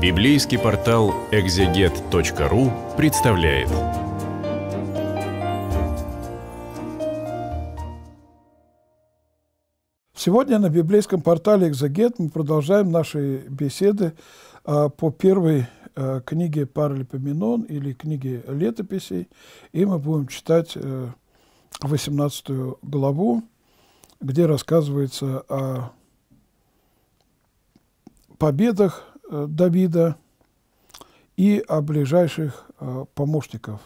Библейский портал экзегет.ру представляет. Сегодня на библейском портале «Экзегет» мы продолжаем наши беседы а, по первой а, книге Паралипоменон или книге летописей, и мы будем читать э, а, 18 главу, где рассказывается о победах Э, Давида и о ближайших э, помощников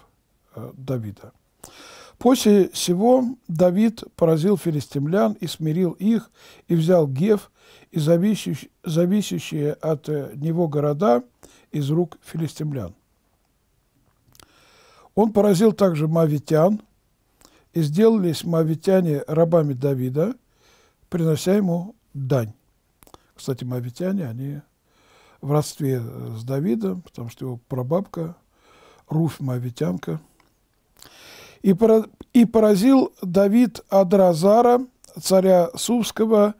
э, Давида. После всего Давид поразил филистимлян и смирил их, и взял Гев и зависящие от него города из рук филистимлян. Он поразил также мавитян, и сделались мавитяне рабами Давида, принося ему дань. Кстати, мавитяне, они в родстве э, с Давидом, потому что его прабабка Руфь Моавитянка. И, поразил Давид Адразара, царя Сувского,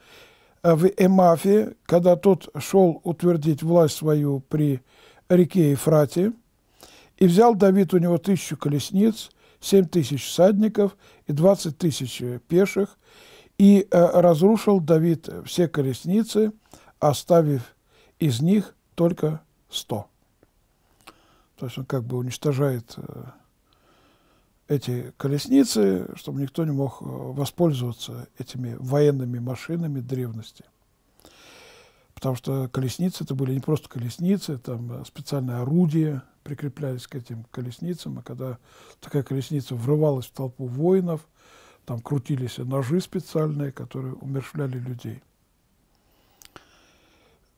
э, в Эмафе, когда тот шел утвердить власть свою при реке Ефрате, и взял Давид у него тысячу колесниц, семь тысяч всадников и двадцать тысяч э, пеших, и разрушил Давид все колесницы, оставив из них только 100. То есть он как бы уничтожает э, эти колесницы, чтобы никто не мог э, воспользоваться этими военными машинами древности. Потому что колесницы это были не просто колесницы, там э, специальные орудия прикреплялись к этим колесницам, а когда такая колесница врывалась в толпу воинов, там крутились ножи специальные, которые умершвляли людей.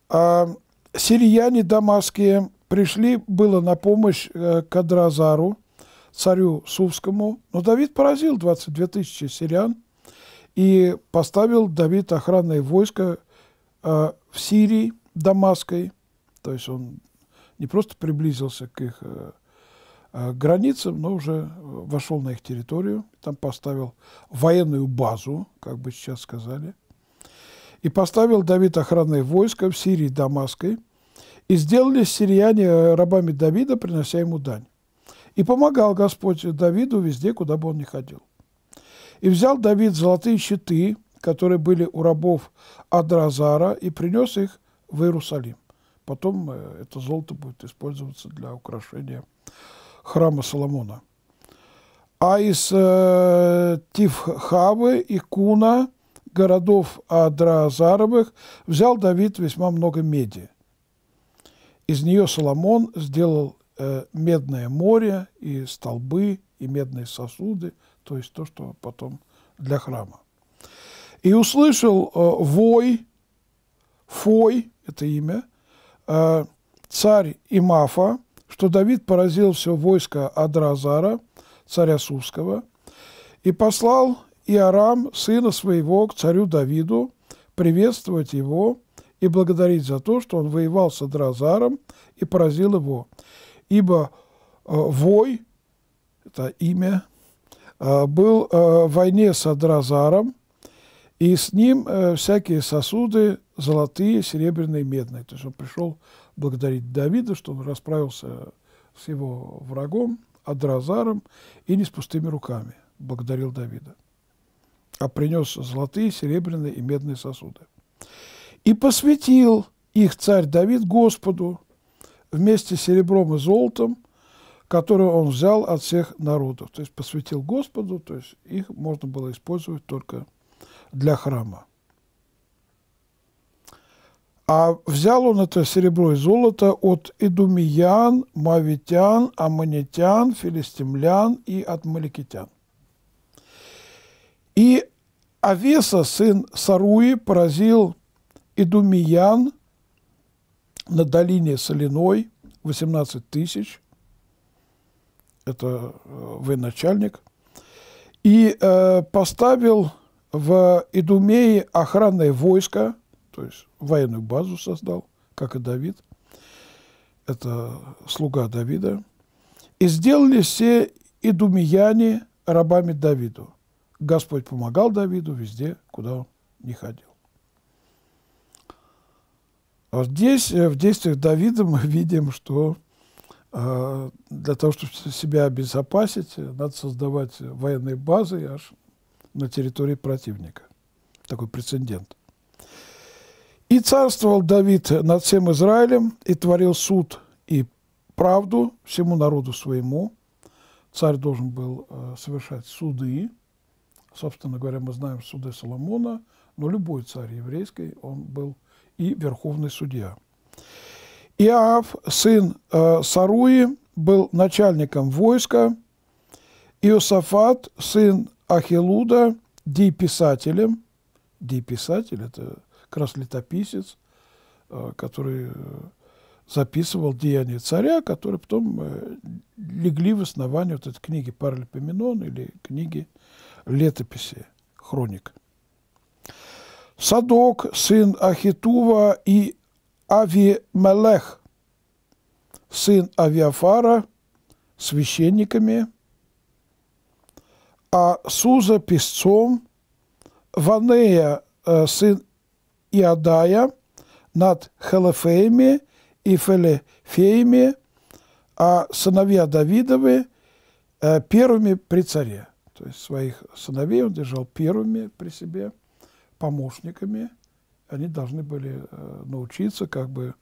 А сирияне дамасские пришли, было на помощь э, Кадразару, царю Сувскому, но Давид поразил 22 тысячи сирян и поставил Давид охранное войско э, в Сирии, Дамасской, то есть он не просто приблизился к их э, границам, но уже вошел на их территорию, там поставил военную базу, как бы сейчас сказали – и поставил Давид охраной войско в Сирии Дамаской, и сделали сирияне э, рабами Давида, принося ему дань. И помогал Господь Давиду везде, куда бы он ни ходил. И взял Давид золотые щиты, которые были у рабов Адразара, и принес их в Иерусалим. Потом э, это золото будет использоваться для украшения храма Соломона. А из э, Тифхавы и Куна – городов Адразаровых взял Давид весьма много меди. Из нее Соломон сделал э, медное море и столбы, и медные сосуды, то есть то, что потом для храма. И услышал э, Вой, Фой, это имя, э, царь Имафа, что Давид поразил все войско Адразара, царя Сувского и послал и Арам, сына своего, к царю Давиду, приветствовать его и благодарить за то, что он воевал с Адразаром и поразил его. Ибо э, Вой, это имя, э, был э, в войне с Адразаром, и с ним э, всякие сосуды золотые, серебряные, медные. То есть он пришел благодарить Давида, что он расправился с его врагом, Адразаром, и не с пустыми руками. Благодарил Давида а принес золотые, серебряные и медные сосуды. И посвятил их царь Давид Господу вместе с серебром и золотом, которое он взял от всех народов. То есть посвятил Господу, то есть их можно было использовать только для храма. А взял он это серебро и золото от идумиян, мавитян, аммонитян, филистимлян и от маликитян. И Авеса, сын Саруи, поразил Идумиян на долине Соляной, 18 тысяч, это э, военачальник, и э, поставил в Идумее охранное войско, то есть военную базу создал, как и Давид, это слуга Давида, и сделали все идумияне рабами Давиду. Господь помогал Давиду везде, куда он не ходил. А здесь, э, в действиях Давида, мы видим, что э, для того, чтобы себя обезопасить, надо создавать военные базы аж на территории противника. Такой прецедент. «И царствовал Давид над всем Израилем, и творил суд и правду всему народу своему». Царь должен был э, совершать суды, собственно говоря, мы знаем суды Соломона, но любой царь еврейский, он был и верховный судья. Иав, сын э, Саруи, был начальником войска, Иосафат, сын Ахилуда, ди-писателем, ди-писатель – это краслетописец, э, который э, записывал деяния царя, которые потом э, легли в основание вот этой книги Паралипоменон или книги э, летописи, хроник. Садок, сын Ахитува и Авимелех, сын Авиафара, священниками, а Суза песцом, Ванея, э, сын Иадая, над Хелефеями и Фелефеями, а сыновья Давидовы э, первыми при царе. То есть своих сыновей он держал первыми при себе, помощниками. Они должны были э, научиться как бы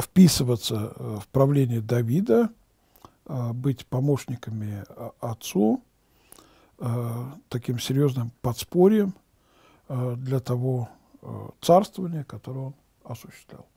вписываться э, в правление Давида, э, быть помощниками отцу, таким серьезным подспорьем для того царствования, которое он осуществлял.